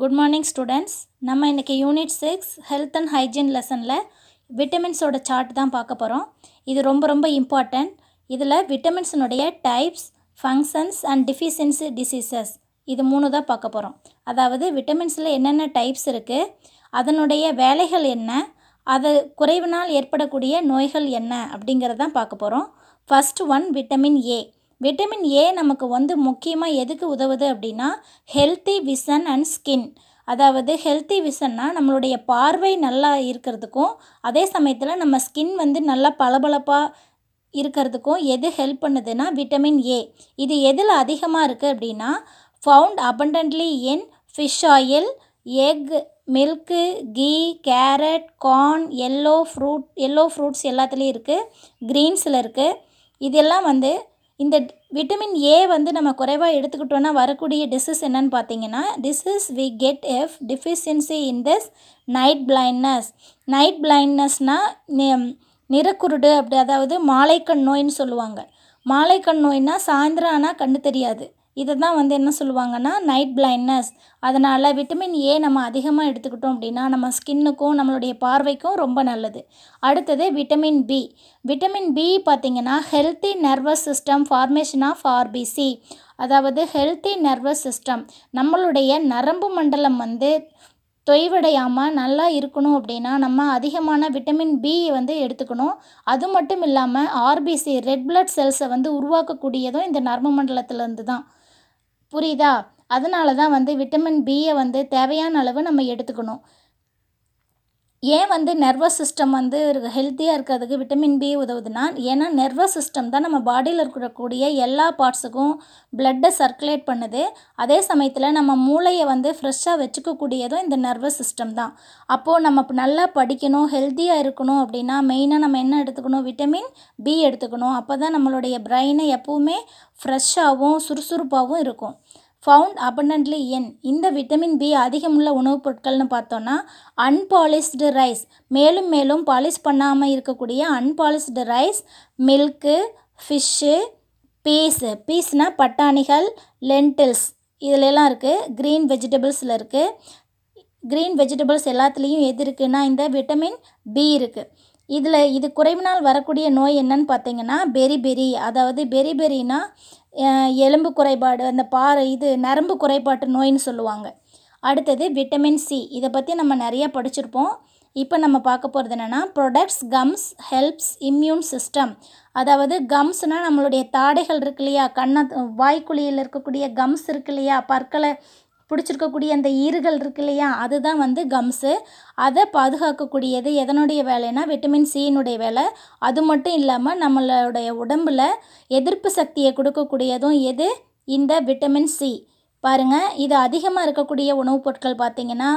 good morning students நம்ம இன்றைக்கி unit six health and hygiene லெசனில் விட்டமின்ஸோட சார்ட் தான் பார்க்க போகிறோம் இது ரொம்ப ரொம்ப இம்பார்ட்டண்ட் இதில் விட்டமின்ஸினுடைய types functions and deficiency diseases இது மூணு தான் பார்க்க போகிறோம் அதாவது விட்டமின்ஸில் என்னென்ன டைப்ஸ் இருக்குது அதனுடைய வேலைகள் என்ன அது குறைவினால் ஏற்படக்கூடிய நோய்கள் என்ன அப்படிங்கிறதான் பார்க்க போகிறோம் first one vitamin A vitamin A நமக்கு வந்து முக்கியமாக எதுக்கு உதவுது அப்படின்னா ஹெல்த்தி விசன் அண்ட் ஸ்கின் அதாவது ஹெல்த்தி விசன்னா நம்மளுடைய பார்வை நல்லா இருக்கிறதுக்கும் அதே சமயத்தில் நம்ம ஸ்கின் வந்து நல்லா பளபளப்பாக இருக்கிறதுக்கும் எது ஹெல்ப் பண்ணுதுன்னா விட்டமின் ஏ இது எதில் அதிகமாக இருக்குது அப்படின்னா found abundantly in fish oil egg milk ghee carrot corn yellow fruit yellow fruits எல்லாத்துலேயும் இருக்குது க்ரீன்ஸில் இருக்குது இதெல்லாம் வந்து இந்த விட்டமின் ஏ வந்து நம்ம குறைவாக எடுத்துக்கிட்டோன்னா வரக்கூடிய டிசீஸ் என்னன்னு பார்த்தீங்கன்னா disease we get of deficiency in this night blindness night பிளைண்ட்னஸ்னால் நிறக்குருடு அப்படி அதாவது மாலைக்கண் நோயின்னு சொல்லுவாங்க மாலைக்கண் நோய்னால் சாயந்தரம் ஆனால் கண்ணு தெரியாது இதை தான் வந்து என்ன சொல்லுவாங்கன்னா நைட் பிளைண்ட்னஸ் அதனால் விட்டமின் ஏ நம்ம அதிகமாக எடுத்துக்கிட்டோம் அப்படின்னா நம்ம ஸ்கின்னுக்கும் நம்மளுடைய பார்வைக்கும் ரொம்ப நல்லது அடுத்தது விட்டமின் பி விட்டமின் பி பார்த்திங்கன்னா healthy nervous system formation of RBC அதாவது ஹெல்த்தி நர்வஸ் சிஸ்டம் நம்மளுடைய நரம்பு மண்டலம் வந்து தொய்வடையாமல் நல்லா இருக்கணும் அப்படின்னா நம்ம அதிகமான விட்டமின் பி வந்து எடுத்துக்கணும் அது மட்டும் இல்லாமல் ஆர்பிசி ரெட் பிளட் செல்ஸை வந்து உருவாக்கக்கூடியதும் இந்த நர்ம மண்டலத்திலேருந்து தான் புரியுதா அதனால தான் வந்து விட்டமின் பியை வந்து தேவையான அளவு நம்ம எடுத்துக்கணும் ஏன் வந்து நர்வஸ் சிஸ்டம் வந்து ஹெல்த்தியாக இருக்கிறதுக்கு விட்டமின் பி உதவுதுன்னா ஏன்னா நர்வஸ் சிஸ்டம் தான் நம்ம பாடியில் இருக்கக்கூடிய எல்லா பார்ட்ஸுக்கும் பிளட்டை சர்க்குலேட் பண்ணுது அதே சமயத்தில் நம்ம மூளையை வந்து ஃப்ரெஷ்ஷாக வச்சுக்கக்கூடியதும் இந்த நர்வஸ் சிஸ்டம் தான் அப்போது நம்ம நல்லா படிக்கணும் ஹெல்த்தியாக இருக்கணும் அப்படின்னா மெயினாக நம்ம என்ன எடுத்துக்கணும் விட்டமின் பி எடுத்துக்கணும் அப்போ தான் நம்மளுடைய பிரெயினை எப்போவுமே ஃப்ரெஷ்ஷாகவும் சுறுசுறுப்பாகவும் இருக்கும் ஃபவுண்ட் அபண்டன்ட்லி என் இந்த விட்டமின் பி அதிகமுள்ள உணவுப் பொருட்கள்னு பார்த்தோன்னா அன்பாலிஷ்டு ரைஸ் மேலும் மேலும் பாலிஷ் பண்ணாமல் இருக்கக்கூடிய unpolished rice milk fish peas பீஸ்னால் பட்டாணிகள் லென்டில்ஸ் இதிலெல்லாம் இருக்குது க்ரீன் வெஜிடபிள்ஸில் இருக்குது க்ரீன் வெஜிடபிள்ஸ் எல்லாத்துலேயும் எது இருக்குன்னா இந்த விட்டமின் பி இருக்குது இதில் இது குறைவினால் வரக்கூடிய நோய் என்னன்னு பார்த்தீங்கன்னா பெரிபெரி அதாவது பெரிபெரினா எலும்பு குறைபாடு அந்த பாறை இது நரம்பு குறைபாட்டு நோயின்னு சொல்லுவாங்க அடுத்தது விட்டமின் சி இதை பற்றி நம்ம நிறையா படிச்சிருப்போம் இப்போ நம்ம பார்க்க போகிறது என்னென்னா products comes helps immune system அதாவது கம்ஸ்னால் நம்மளுடைய தாடைகள் இருக்கு இல்லையா கண்ண வாய்க்குழியில் இருக்கக்கூடிய கம்ஸ் இருக்கு இல்லையா பற்களை பிடிச்சிருக்கக்கூடிய அந்த ஈறுகள் இருக்கு இல்லையா அதுதான் வந்து கம்ஸு அதை பாதுகாக்கக்கூடியது எதனுடைய வேலைனா விட்டமின் சியினுடைய வேலை அது மட்டும் இல்லாமல் நம்மளுடைய உடம்பில் எதிர்ப்பு சக்தியை கொடுக்கக்கூடியதும் எது இந்த விட்டமின் சி பாருங்கள் இது அதிகமாக இருக்கக்கூடிய உணவுப் பொருட்கள் பார்த்திங்கன்னா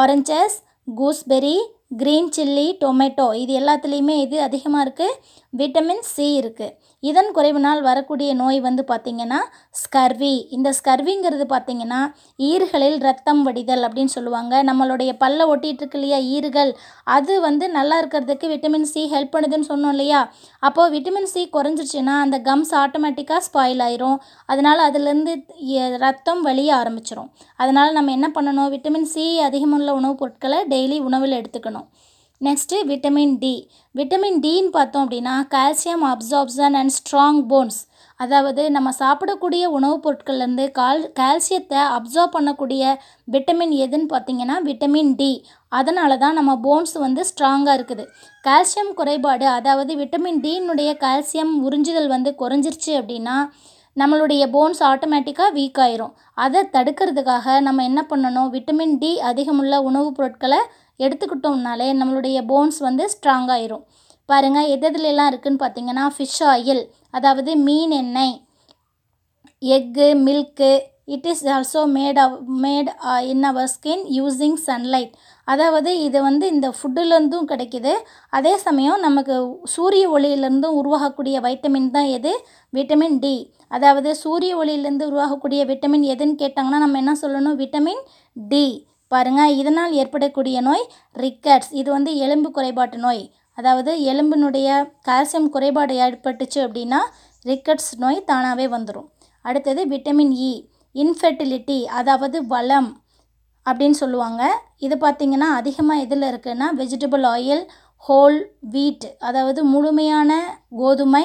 oranges gooseberry green chilli tomato இது எல்லாத்துலேயுமே இது அதிகமாக இருக்குது விட்டமின் சி இருக்குது இதன் குறைவுனால் வரக்கூடிய நோய் வந்து பார்த்திங்கன்னா ஸ்கர்வி இந்த ஸ்கர்விங்கிறது பார்த்திங்கன்னா ஈறுகளில் ரத்தம் வடிதல் அப்படின்னு சொல்லுவாங்க நம்மளுடைய பல்ல ஒட்டிகிட்ருக்கு இல்லையா ஈறுகள் அது வந்து நல்லா இருக்கிறதுக்கு விட்டமின் சி ஹெல்ப் பண்ணுதுன்னு சொன்னோம் இல்லையா அப்போது விட்டமின் சி குறைஞ்சிருச்சுன்னா அந்த கம்ஸ் ஆட்டோமேட்டிக்காக ஸ்பாயில் ஆயிரும் அதனால் அதுலேருந்து ரத்தம் வலிய ஆரம்பிச்சிடும் அதனால் நம்ம என்ன பண்ணணும் விட்டமின் சி அதிகமுள்ள உணவுப் பொருட்களை டெய்லி உணவில் எடுத்துக்கணும் எடுத்துக்கணும் நெக்ஸ்ட்டு விட்டமின் டி விட்டமின் டின்னு பார்த்தோம் அப்படின்னா calcium absorption and strong bones அதாவது நம்ம சாப்பிடக்கூடிய உணவுப் பொருட்கள்லேருந்து கால் கால்சியத்தை அப்சார்ப் பண்ணக்கூடிய விட்டமின் எதுன்னு பார்த்தீங்கன்னா விட்டமின் டி அதனால தான் நம்ம போன்ஸ் வந்து ஸ்ட்ராங்காக இருக்குது கால்சியம் குறைபாடு அதாவது விட்டமின் டினுடைய கால்சியம் உறிஞ்சுதல் வந்து குறைஞ்சிருச்சு அப்படின்னா நம்மளுடைய போன்ஸ் ஆட்டோமேட்டிக்காக வீக் ஆயிரும் அதை தடுக்கிறதுக்காக நம்ம என்ன பண்ணணும் விட்டமின் டி அதிகமுள்ள உணவுப் பொருட்களை எடுத்துக்கிட்டோம்னாலே நம்மளுடைய போன்ஸ் வந்து ஸ்ட்ராங்காயிரும் பாருங்கள் எது இருக்குதுன்னு பார்த்தீங்கன்னா ஃபிஷ் ஆயில் அதாவது மீன் எண்ணெய் egg milk it is also made made in our skin using sunlight அதாவது இது வந்து இந்த ஃபுட்டுலேருந்தும் கிடைக்கிது அதே சமயம் நமக்கு சூரிய ஒளியிலேருந்தும் உருவாகக்கூடிய வைட்டமின் தான் எது விட்டமின் டி அதாவது சூரிய ஒளியிலேருந்து உருவாகக்கூடிய விட்டமின் எதுன்னு கேட்டாங்கன்னா நம்ம என்ன சொல்லணும் விட்டமின் டி பாருங்கள் இதனால் ஏற்படக்கூடிய நோய் ரிக்கட்ஸ் இது வந்து எலும்பு குறைபாட்டு நோய் அதாவது எலும்பினுடைய கால்சியம் குறைபாடு ஏற்பட்டுச்சு அப்படின்னா ரிக்கட்ஸ் நோய் தானாகவே வந்துடும் அடுத்தது விட்டமின் இ e, இன்ஃபெர்டிலிட்டி அதாவது வளம் அப்படின்னு சொல்லுவாங்க இது பார்த்திங்கன்னா அதிகமாக எதில் இருக்குன்னா வெஜிடபிள் ஆயில் ஹோல் வீட் அதாவது முழுமையான கோதுமை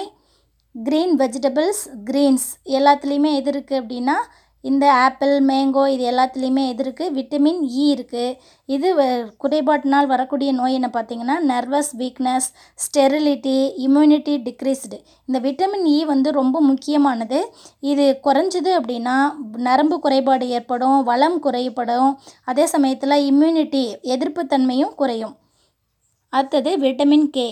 க்ரீன் வெஜிடபிள்ஸ் க்ரீன்ஸ் எல்லாத்துலேயுமே எது இருக்குது அப்படின்னா இந்த ஆப்பிள் மேங்கோ இது எல்லாத்துலேயுமே இது இருக்குது விட்டமின் இ e இருக்குது இது குறைபாட்டினால் வரக்கூடிய நோய் என்ன பார்த்திங்கன்னா nervous weakness sterility immunity decreased இந்த விட்டமின் இ e வந்து ரொம்ப முக்கியமானது இது குறைஞ்சிது அப்படின்னா நரம்பு குறைபாடு ஏற்படும் வளம் குறைபடும் அதே சமயத்தில் இம்யூனிட்டி எதிர்ப்புத்தன்மையும் குறையும் அடுத்தது vitamin K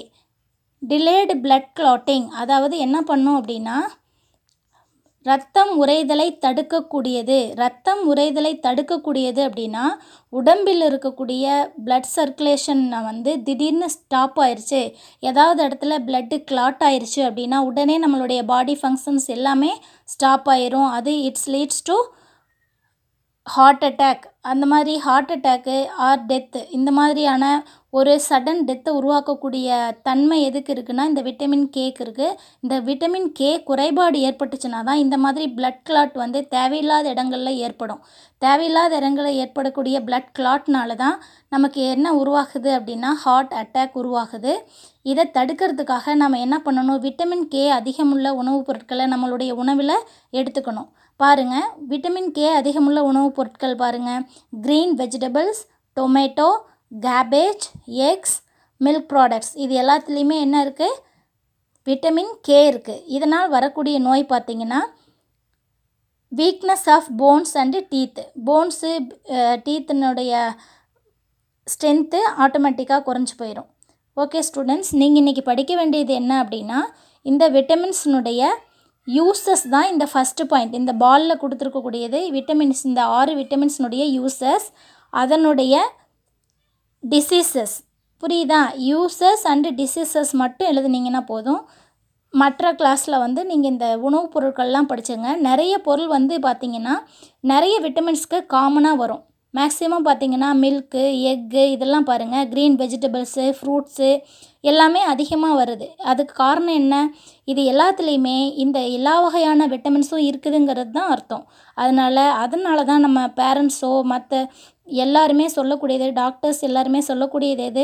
delayed blood clotting அதாவது என்ன பண்ணும் அப்படின்னா ரத்தம் உறைதலை தடுக்கக்கூடியது ரத்தம் உறைதலை தடுக்கக்கூடியது அப்படின்னா உடம்பில் இருக்கக்கூடிய ப்ளட் சர்க்குலேஷனை வந்து திடீர்னு ஸ்டாப் ஆயிடுச்சு ஏதாவது இடத்துல ப்ளட்டு கிளாட் ஆயிடுச்சு அப்படின்னா உடனே நம்மளுடைய பாடி ஃபங்க்ஷன்ஸ் எல்லாமே ஸ்டாப் ஆயிரும் அது it's leads to heart attack அந்த மாதிரி ஹார்ட் அட்டாக்கு ஆர் டெத்து இந்த மாதிரியான ஒரு சடன் டெத்தை உருவாக்கக்கூடிய தன்மை எதுக்கு இருக்குன்னா இந்த விட்டமின் கேக்கு இருக்குது இந்த விட்டமின் கே குறைபாடு ஏற்பட்டுச்சுன்னா தான் இந்த மாதிரி பிளட் கிளாட் வந்து தேவையில்லாத இடங்களில் ஏற்படும் தேவையில்லாத இடங்களில் ஏற்படக்கூடிய பிளட் கிளாட்னால தான் நமக்கு என்ன உருவாகுது அப்படின்னா ஹார்ட் அட்டாக் உருவாகுது இதை தடுக்கிறதுக்காக நம்ம என்ன பண்ணணும் விட்டமின் கே அதிகமுள்ள உணவுப் பொருட்களை நம்மளுடைய உணவில் எடுத்துக்கணும் பாருங்கள் விட்டமின் கே அதிகமுள்ள உணவுப் பொருட்கள் பாருங்கள் green vegetables tomato cabbage eggs milk products இது எல்லாத்துலேயுமே என்ன இருக்குது விட்டமின் கே இருக்குது இதனால் வரக்கூடிய நோய் பார்த்திங்கன்னா weakness of bones and teeth bones டீத்தினுடைய ஸ்ட்ரென்த்து ஆட்டோமேட்டிக்காக குறைஞ்சி போயிடும் ஓகே ஸ்டூடெண்ட்ஸ் நீங்கள் இன்றைக்கி படிக்க வேண்டியது என்ன அப்படின்னா இந்த விட்டமின்ஸினுடைய யூசஸ் தான் இந்த ஃபஸ்ட்டு பாயிண்ட் இந்த பாலில் கொடுத்துருக்கக்கூடியது விட்டமின்ஸ் இந்த ஆறு விட்டமின்ஸினுடைய யூசஸ் அதனுடைய டிசீசஸ் புரியுதா யூசஸ் அண்டு டிசீசஸ் மட்டும் எழுதுனீங்கன்னா போதும் மற்ற கிளாஸில் வந்து நீங்கள் இந்த உணவுப் பொருட்கள்லாம் படிச்சுங்க நிறைய பொருள் வந்து பார்த்திங்கன்னா நிறைய விட்டமின்ஸ்க்கு காமனாக வரும் மேக்ஸிமம் பார்த்திங்கன்னா மில்க்கு எக்கு இதெல்லாம் பாருங்கள் க்ரீன் வெஜிடபிள்ஸு ஃப்ரூட்ஸு எல்லாமே அதிகமாக வருது அதுக்கு காரணம் என்ன இது எல்லாத்துலேயுமே இந்த எல்லா வகையான விட்டமின்ஸும் இருக்குதுங்கிறது தான் அர்த்தம் அதனால் அதனால தான் நம்ம பேரண்ட்ஸோ மற்ற எல்லாருமே சொல்லக்கூடியது டாக்டர்ஸ் எல்லாருமே சொல்லக்கூடியது எது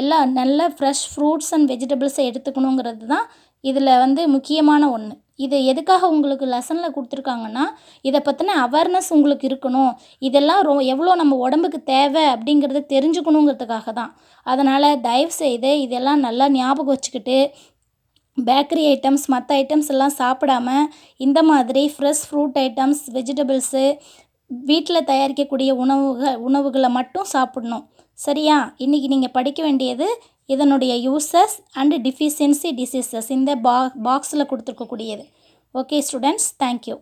எல்லா நல்ல ஃப்ரெஷ் ஃப்ரூட்ஸ் அண்ட் வெஜிடபிள்ஸை எடுத்துக்கணுங்கிறது தான் இதில் வந்து முக்கியமான ஒன்று இது எதுக்காக உங்களுக்கு லெசனில் கொடுத்துருக்காங்கன்னா இதை பற்றின அவேர்னஸ் உங்களுக்கு இருக்கணும் இதெல்லாம் ரொ எவ்வளோ நம்ம உடம்புக்கு தேவை அப்படிங்கிறத தெரிஞ்சுக்கணுங்கிறதுக்காக தான் அதனால் தயவு செய்து இதெல்லாம் நல்லா ஞாபகம் வச்சுக்கிட்டு பேக்கரி ஐட்டம்ஸ் மற்ற ஐட்டம்ஸ் எல்லாம் சாப்பிடாம இந்த மாதிரி ஃப்ரெஷ் ஃப்ரூட் ஐட்டம்ஸ் வெஜிடபிள்ஸு வீட்டில் தயாரிக்கக்கூடிய உணவுக உணவுகளை மட்டும் சாப்பிடணும் சரியா இன்றைக்கி நீங்கள் படிக்க வேண்டியது இதனுடைய யூசஸ் அண்டு டிஃபிஷியன்சி டிசீசஸ் இந்த பா பாக்ஸில் கொடுத்துருக்கக்கூடியது ஓகே ஸ்டூடெண்ட்ஸ் தேங்க்யூ